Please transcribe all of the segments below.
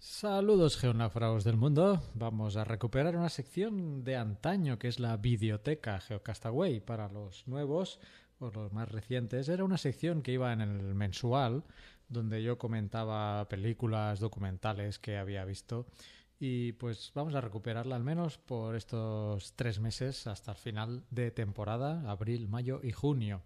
Saludos geonáfragos del mundo. Vamos a recuperar una sección de antaño que es la biblioteca Geocastaway para los nuevos o los más recientes. Era una sección que iba en el mensual donde yo comentaba películas, documentales que había visto y pues vamos a recuperarla al menos por estos tres meses hasta el final de temporada, abril, mayo y junio.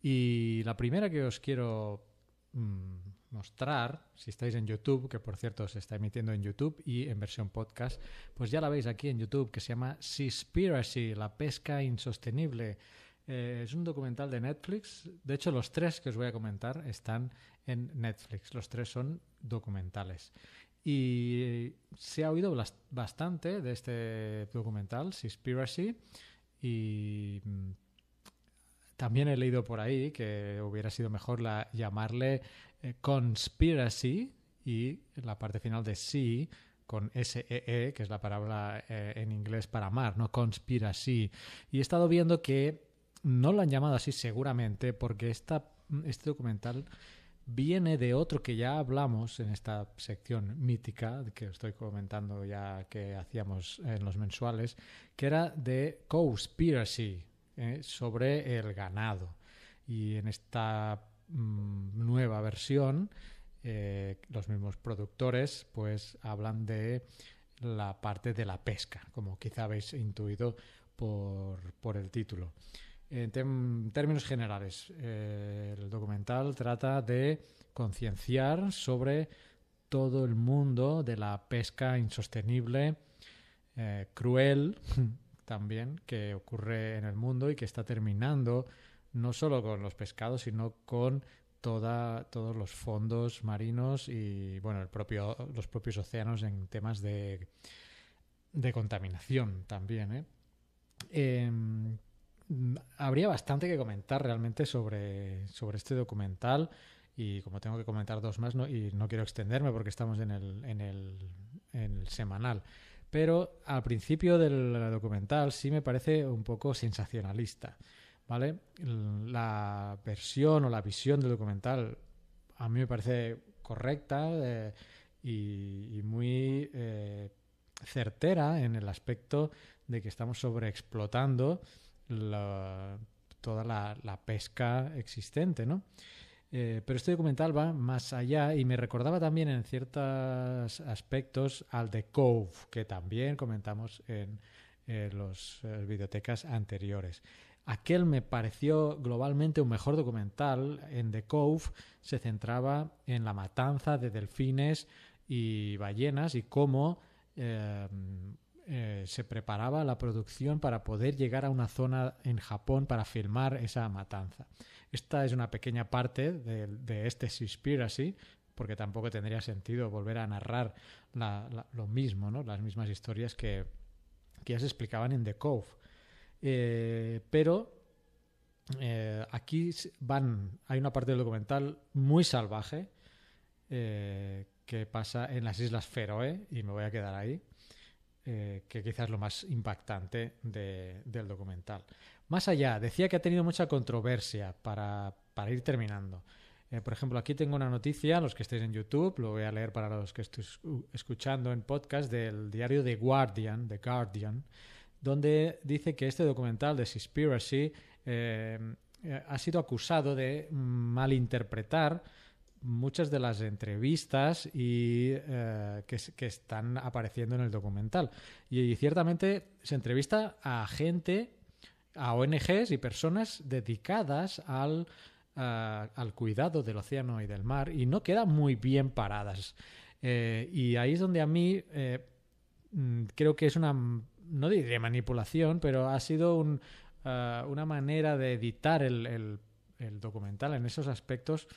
Y la primera que os quiero mm, mostrar, si estáis en YouTube, que por cierto se está emitiendo en YouTube y en versión podcast, pues ya la veis aquí en YouTube, que se llama Seaspiracy, la pesca insostenible. Eh, es un documental de Netflix. De hecho, los tres que os voy a comentar están en Netflix. Los tres son documentales. Y se ha oído bastante de este documental, Seaspiracy, y mm, también he leído por ahí que hubiera sido mejor llamarle eh, conspiracy y la parte final de sí con s -E, e que es la palabra eh, en inglés para mar, ¿no? Conspiracy. Y he estado viendo que no lo han llamado así seguramente porque esta, este documental viene de otro que ya hablamos en esta sección mítica que estoy comentando ya que hacíamos en los mensuales, que era de conspiracy, eh, sobre el ganado. Y en esta Mm, nueva versión, eh, los mismos productores pues hablan de la parte de la pesca, como quizá habéis intuido por, el título. En términos generales, eh, el documental trata de concienciar sobre todo el mundo de la pesca insostenible, eh, cruel también, que ocurre en el mundo y que está terminando no solo con los pescados, sino con todos los fondos marinos y bueno, los propios océanos en temas de, de contaminación también. ¿eh? Em, habría bastante que comentar realmente sobre, sobre este documental y como tengo que comentar dos más y no quiero extenderme porque estamos en el, en el semanal. Pero al principio del documental sí me parece un poco sensacionalista. La versión o la visión del documental a mí me parece correcta eh, y, muy eh, certera en el aspecto de que estamos sobreexplotando toda la, pesca existente, eh, pero este documental va más allá y me recordaba también en ciertos aspectos al de Cove, que también comentamos en las videotecas anteriores. Aquel me pareció globalmente un mejor documental. En The Cove se centraba en la matanza de delfines y ballenas y cómo eh, eh, se preparaba la producción para poder llegar a una zona en Japón para filmar esa matanza. Esta es una pequeña parte de, de este así, porque tampoco tendría sentido volver a narrar lo mismo, ¿no? las mismas historias que, que ya se explicaban en The Cove. Eh, pero eh, aquí van, hay una parte del documental muy salvaje eh, que pasa en las Islas Feroe, y me voy a quedar ahí, que quizás es lo más impactante del documental. Más allá, decía que ha tenido mucha controversia para, para ir terminando. por ejemplo, aquí tengo una noticia, los que estéis en YouTube, lo voy a leer para los que estéis uh, escuchando en podcast del diario The Guardian, The Guardian, donde dice que este documental de Seaspiracy eh, eh, ha sido acusado de malinterpretar muchas de las entrevistas y, eh, que, están apareciendo en el documental. Y, ciertamente se entrevista a gente, a ONGs y personas dedicadas al, cuidado del océano y del mar y no quedan muy bien paradas. y ahí es donde a mí mm, creo que es una no diría manipulación, pero ha sido eh, una manera de editar el, documental en esos aspectos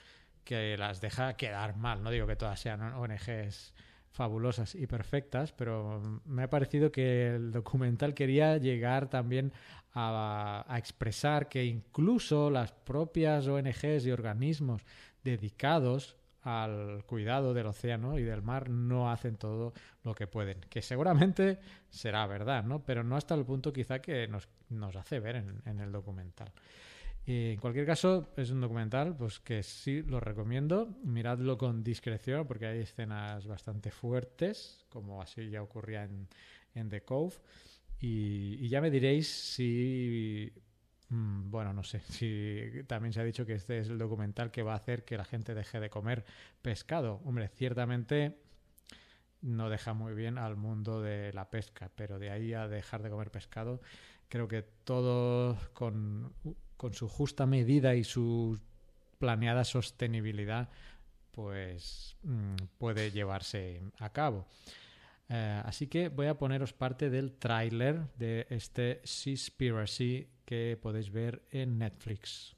que las deja quedar mal. No digo que todas sean ONGs fabulosas y perfectas, pero me ha parecido que el documental quería llegar también a, expresar que incluso las propias ONGs y organismos dedicados al cuidado del océano y del mar no hacen todo lo que pueden, que seguramente será verdad, ¿no? Pero no hasta el punto quizá que nos, hace ver en, el documental. en cualquier caso, es un documental pues que sí lo recomiendo. Miradlo con discreción porque hay escenas bastante fuertes, como así ya ocurría en, The Cove. y, ya me diréis si Mm, bueno, no sé si también se ha dicho que este es el documental que va a hacer que la gente deje de comer pescado. Hombre, ciertamente no deja muy bien al mundo de la pesca, pero de ahí a dejar de comer pescado, creo que todo con, su justa medida y su planeada sostenibilidad, pues mm, puede llevarse a cabo. Eh, así que voy a poneros parte del tráiler de este Seaspiracy que podéis ver en Netflix.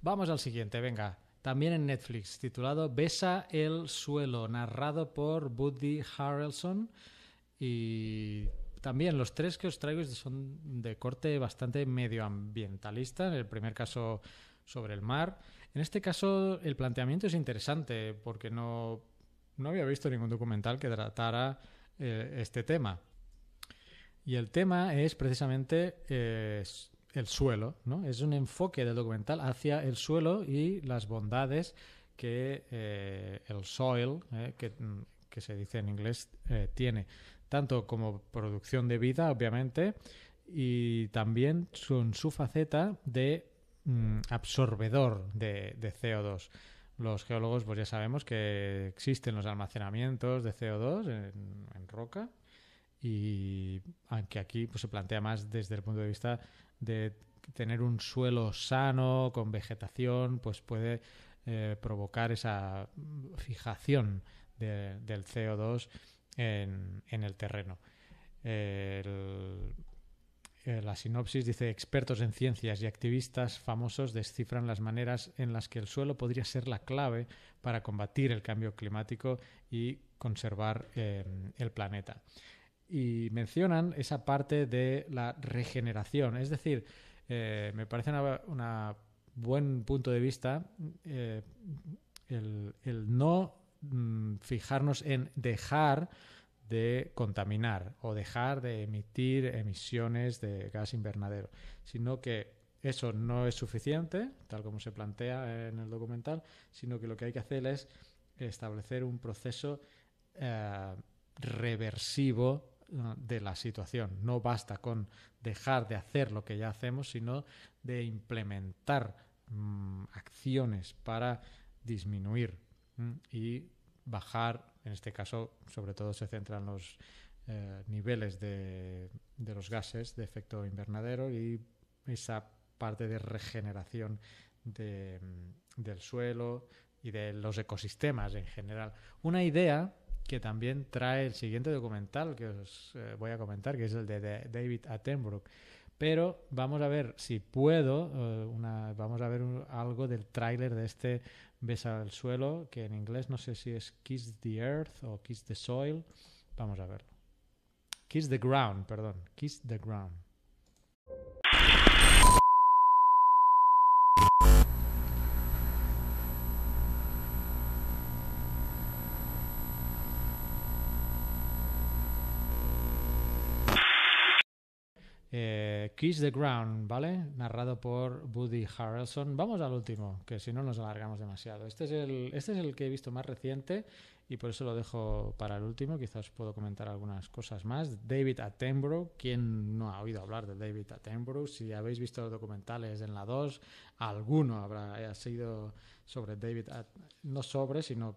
Vamos al siguiente, venga. También en Netflix, titulado Besa el suelo, narrado por Buddy Harrelson y también los tres que os traigo son de corte bastante medioambientalista. En el primer caso sobre el mar. En este caso el planteamiento es interesante porque no, había visto ningún documental que tratara eh, este tema. Y el tema es precisamente eh, el suelo, ¿no? Es un enfoque del documental hacia el suelo y las bondades que eh, el soil, que, se dice en inglés, tiene tanto como producción de vida, obviamente, y también son su faceta de mm, absorbedor de, CO2. Los geólogos, pues ya sabemos que existen los almacenamientos de CO2 en, roca, y aunque aquí pues, se plantea más desde el punto de vista de tener un suelo sano, con vegetación, pues puede eh, provocar esa fijación del CO2 en, el terreno. Eh, la sinopsis dice expertos en ciencias y activistas famosos descifran las maneras en las que el suelo podría ser la clave para combatir el cambio climático y conservar em, el planeta. Y mencionan esa parte de la regeneración, es decir, eh, me parece un buen punto de vista eh, el, el no Mm, fijarnos en dejar de contaminar o dejar de emitir emisiones de gas invernadero, sino que eso no es suficiente, tal como se plantea en el documental, sino que lo que hay que hacer es establecer un proceso eh, reversivo mm, de la situación. No basta con dejar de hacer lo que ya hacemos, sino de implementar mm, acciones para disminuir y bajar, en este caso sobre todo se centran los eh, niveles de, los gases de efecto invernadero y esa parte de regeneración mm, del suelo y de los ecosistemas en general. Una idea que también trae el siguiente documental que os eh, voy a comentar, que es el de, David Attenborough. Pero vamos a ver si puedo, eh, del tráiler de este Besa el suelo, que en inglés no sé si es Kiss the Earth o Kiss the Soil. Vamos a verlo. Kiss the Ground, perdón. Kiss the Ground. Eh, Kiss the Ground, ¿vale? Narrado por Woody Harrelson. Vamos al último, que si no nos alargamos demasiado. Este es, el, este es el que he visto más reciente y por eso lo dejo para el último. Quizás puedo comentar algunas cosas más. David Attenborough, ¿quién no ha oído hablar de David Attenborough? Si habéis visto los documentales en la 2, alguno habrá ha sido sobre David, no sobre, sino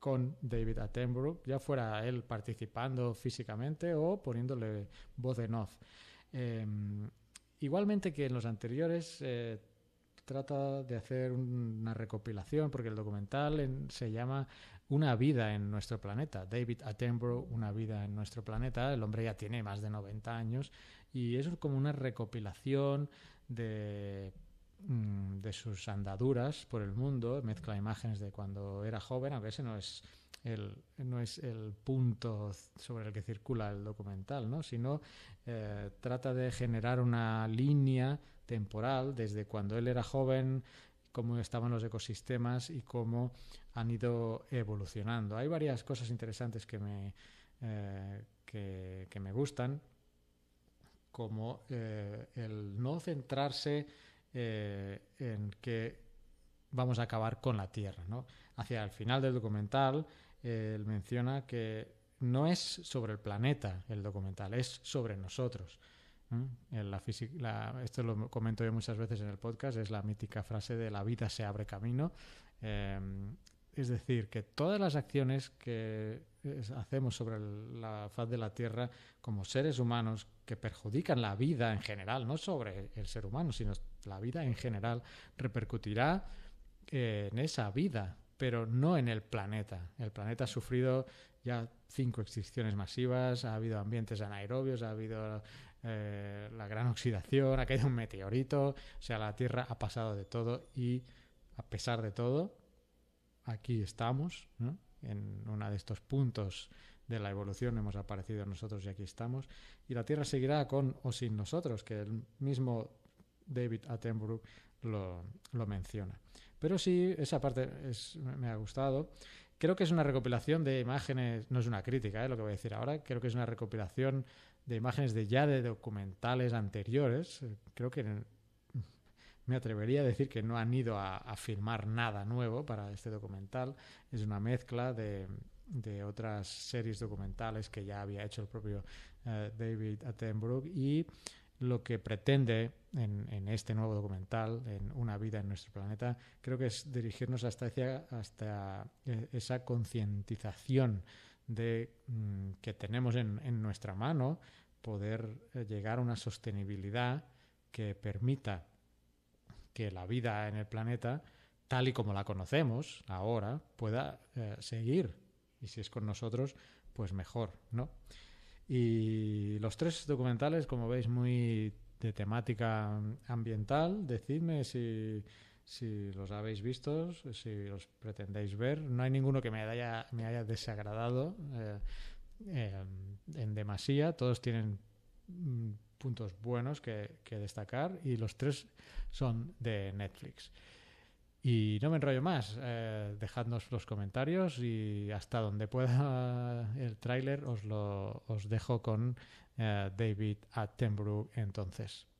con David Attenborough, ya fuera él participando físicamente o poniéndole voz en off. Em, igualmente que en los anteriores, eh, trata de hacer una recopilación, porque el documental se llama Una vida en nuestro planeta. David Attenborough, Una vida en nuestro planeta. El hombre ya tiene más de 90 años y es como una recopilación de mm, de sus andaduras por el mundo, mezcla imágenes de cuando era joven, a veces no es no es el punto sobre el que circula el documental, sino eh, trata de generar una línea temporal desde cuando él era joven, cómo estaban los ecosistemas y cómo han ido evolucionando. Hay varias cosas interesantes que me, eh, que, me gustan, como eh, el no centrarse en que vamos a acabar con la Tierra. Hacia el final del documental, él menciona que no es sobre el planeta el documental, es sobre nosotros. ¿Mm? La esto lo comento yo muchas veces en el podcast, es la mítica frase de la vida se abre camino. Em, es decir, que todas las acciones que eh, hacemos sobre la faz de la Tierra como seres humanos que perjudican la vida en general, no sobre el ser humano, sino la vida en general, repercutirá eh, en esa vida pero no en el planeta. El planeta ha sufrido ya cinco extinciones masivas, ha habido ambientes anaerobios, ha habido eh, la gran oxidación, ha caído un meteorito, o sea, la Tierra ha pasado de todo y a pesar de todo, aquí estamos, en uno de estos puntos de la evolución hemos aparecido nosotros y aquí estamos, y la Tierra seguirá con o sin nosotros, que el mismo David Attenborough lo menciona. Pero sí, esa parte me ha gustado. Creo que es una recopilación de imágenes, no es una crítica ¿eh? lo que voy a decir ahora, creo que es una recopilación de imágenes de ya de documentales anteriores. Eh, creo que me atrevería a decir que no han ido a, filmar nada nuevo para este documental. Es una mezcla de, de otras series documentales que ya había hecho el propio eh, David Attenborough y lo que pretende en, este nuevo documental, en Una vida en nuestro planeta, creo que es dirigirnos hasta, hasta e, esa concientización de mm, que tenemos en, nuestra mano poder eh, llegar a una sostenibilidad que permita que la vida en el planeta, tal y como la conocemos ahora, pueda eh, seguir. Y si es con nosotros, pues mejor, ¿no? Y los tres documentales, como veis, muy de temática ambiental. Decidme si, los habéis visto, si los pretendéis ver. No hay ninguno que me haya, desagradado eh, eh, en demasía. Todos tienen mm, puntos buenos que destacar y los tres son de Netflix. Y no me enrollo más, eh, dejadnos los comentarios y hasta donde pueda el tráiler os, lo, os dejo con David eh, David Attenborough entonces.